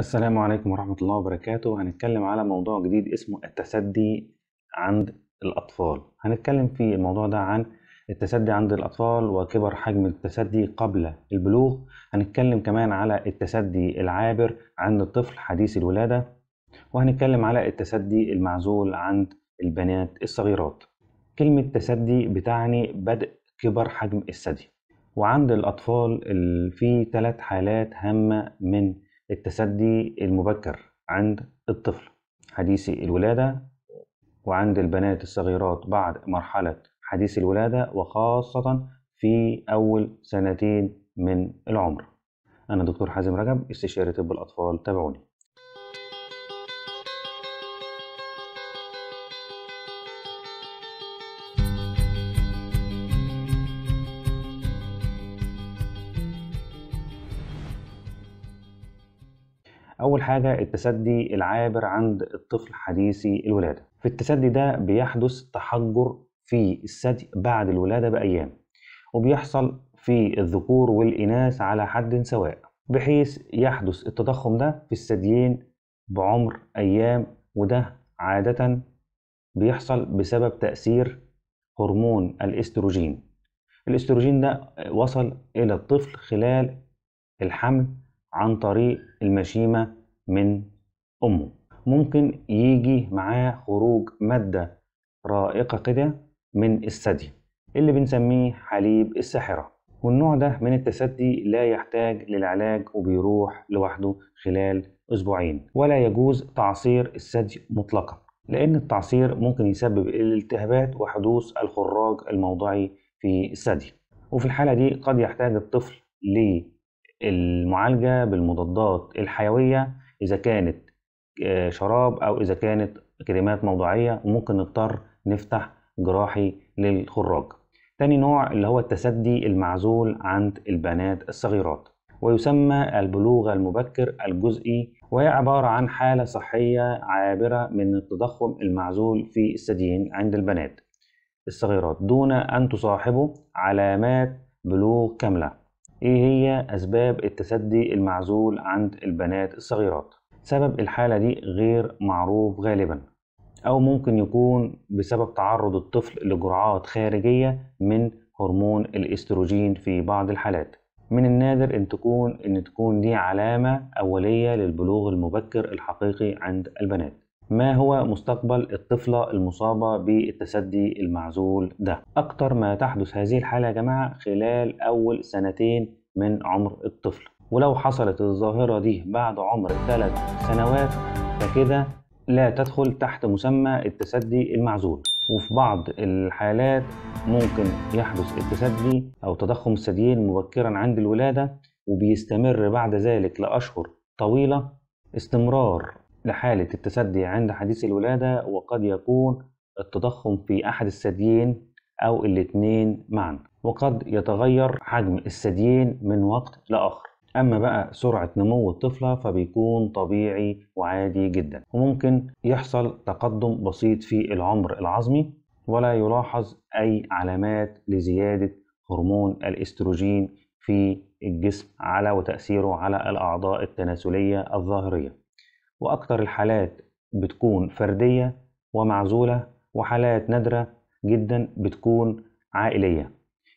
السلام عليكم ورحمة الله وبركاته هنتكلم على موضوع جديد اسمه التسدي عند الأطفال هنتكلم في الموضوع ده عن التسدي عند الأطفال وكبر حجم التسدي قبل البلوغ هنتكلم كمان على التسدي العابر عند الطفل حديث الولادة وهنتكلم على التسدي المعزول عند البنات الصغيرات كلمة تسدي بتعني بدء كبر حجم الثدي وعند الأطفال في ثلاث حالات هامة من التسدي المبكر عند الطفل حديثي الولادة وعند البنات الصغيرات بعد مرحلة حديث الولادة وخاصة في أول سنتين من العمر أنا دكتور حازم رجب استشاري طب الأطفال تابعوني أول حاجة التسدي العابر عند الطفل حديثي الولادة في التسدي ده بيحدث تحجر في الثدي بعد الولادة بأيام وبيحصل في الذكور والإناث على حد سواء بحيث يحدث التضخم ده في الثديين بعمر أيام وده عادة بيحصل بسبب تأثير هرمون الاستروجين الاستروجين ده وصل إلى الطفل خلال الحمل عن طريق المشيمة من أمه ممكن يجي معاه خروج مادة رائقة كده من الثدي اللي بنسميه حليب الساحرة والنوع ده من التسدي لا يحتاج للعلاج وبيروح لوحده خلال أسبوعين ولا يجوز تعصير الثدي مطلقا لأن التعصير ممكن يسبب الالتهابات وحدوث الخراج الموضعي في الثدي وفي الحالة دي قد يحتاج الطفل المعالجة بالمضادات الحيوية إذا كانت آه، شراب أو إذا كانت كريمات موضعية وممكن نضطر نفتح جراحي للخراج تاني نوع اللي هو التسدي المعزول عند البنات الصغيرات ويسمى البلوغ المبكر الجزئي وهي عبارة عن حالة صحية عابرة من التضخم المعزول في الثديين عند البنات الصغيرات دون أن تصاحبه علامات بلوغ كاملة إيه هي أسباب التثدي المعزول عند البنات الصغيرات؟ سبب الحالة دي غير معروف غالبا أو ممكن يكون بسبب تعرض الطفل لجرعات خارجية من هرمون الاستروجين في بعض الحالات من النادر ان تكون ان تكون دي علامه اوليه للبلوغ المبكر الحقيقي عند البنات ما هو مستقبل الطفلة المصابة بالتسدي المعزول ده أكتر ما تحدث هذه الحالة يا جماعة خلال أول سنتين من عمر الطفل ولو حصلت الظاهرة دي بعد عمر ثلاث سنوات فكده لا تدخل تحت مسمى التسدي المعزول وفي بعض الحالات ممكن يحدث التسدي أو تضخم الثديين مبكرا عند الولادة وبيستمر بعد ذلك لأشهر طويلة استمرار لحالة التثدي عند حديث الولادة وقد يكون التضخم في أحد الثديين أو الاتنين معا وقد يتغير حجم الثديين من وقت لآخر أما بقى سرعة نمو الطفلة فبيكون طبيعي وعادي جدا وممكن يحصل تقدم بسيط في العمر العظمي ولا يلاحظ أي علامات لزيادة هرمون الاستروجين في الجسم على وتأثيره على الأعضاء التناسلية الظاهرية وأكثر الحالات بتكون فردية ومعزولة وحالات نادرة جدا بتكون عائلية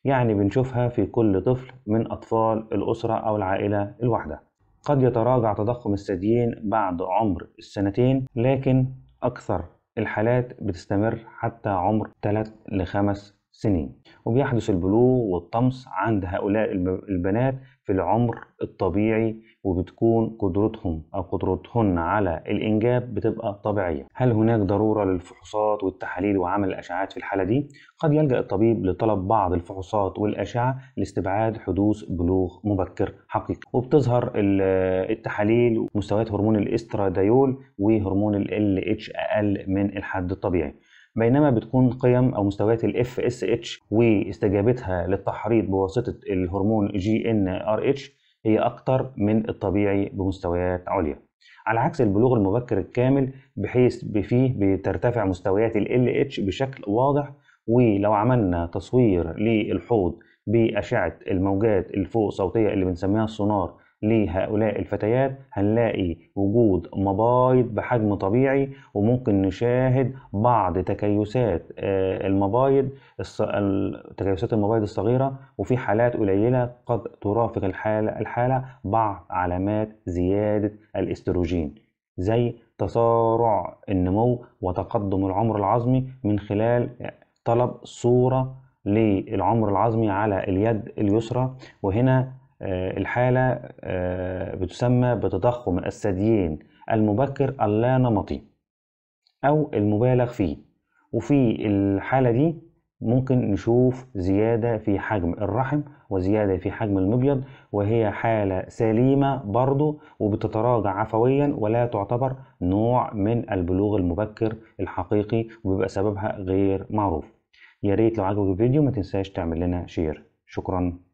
يعني بنشوفها في كل طفل من أطفال الأسرة أو العائلة الواحدة قد يتراجع تضخم الثديين بعد عمر السنتين لكن أكثر الحالات بتستمر حتى عمر 3 ل 5 سنين وبيحدث البلوغ والطمس عند هؤلاء البنات في العمر الطبيعي وبتكون قدرتهم أو قدرتهن على الإنجاب بتبقى طبيعية هل هناك ضرورة للفحوصات والتحاليل وعمل الأشعاعات في الحالة دي؟ قد يلجأ الطبيب لطلب بعض الفحوصات والأشعة لاستبعاد حدوث بلوغ مبكر حقيقي وبتظهر التحاليل مستويات هرمون الاسترادايول وهرمون ال اتش أقل من الحد الطبيعي بينما بتكون قيم او مستويات الاف اس اتش واستجابتها للتحريض بواسطه الهرمون جي ان ار اتش هي أكتر من الطبيعي بمستويات عليا على عكس البلوغ المبكر الكامل بحيث فيه بترتفع مستويات ال LH بشكل واضح ولو عملنا تصوير للحوض بأشعة الموجات الفوق صوتية اللي بنسميها السونار لهؤلاء الفتيات هنلاقي وجود مبايض بحجم طبيعي وممكن نشاهد بعض تكيسات آه، المبايض تكيسات المبايض الصغيرة وفي حالات قليلة قد ترافق الحالة, الحالة بعض علامات زيادة الاستروجين زي تسارع النمو وتقدم العمر العظمي من خلال طلب صورة للعمر العظمي على اليد اليسرى وهنا آه، الحالة آه، بتسمى بتضخم الثديين المبكر اللانمطي أو المبالغ فيه وفي الحالة دي ممكن نشوف زيادة في حجم الرحم وزيادة في حجم المبيض وهي حالة سليمة برضو وبتتراجع عفويا ولا تعتبر نوع من البلوغ المبكر الحقيقي وبيبقى سببها غير معروف ياريت لو عجبك الفيديو ما تنساش تعمل لنا شير شكرا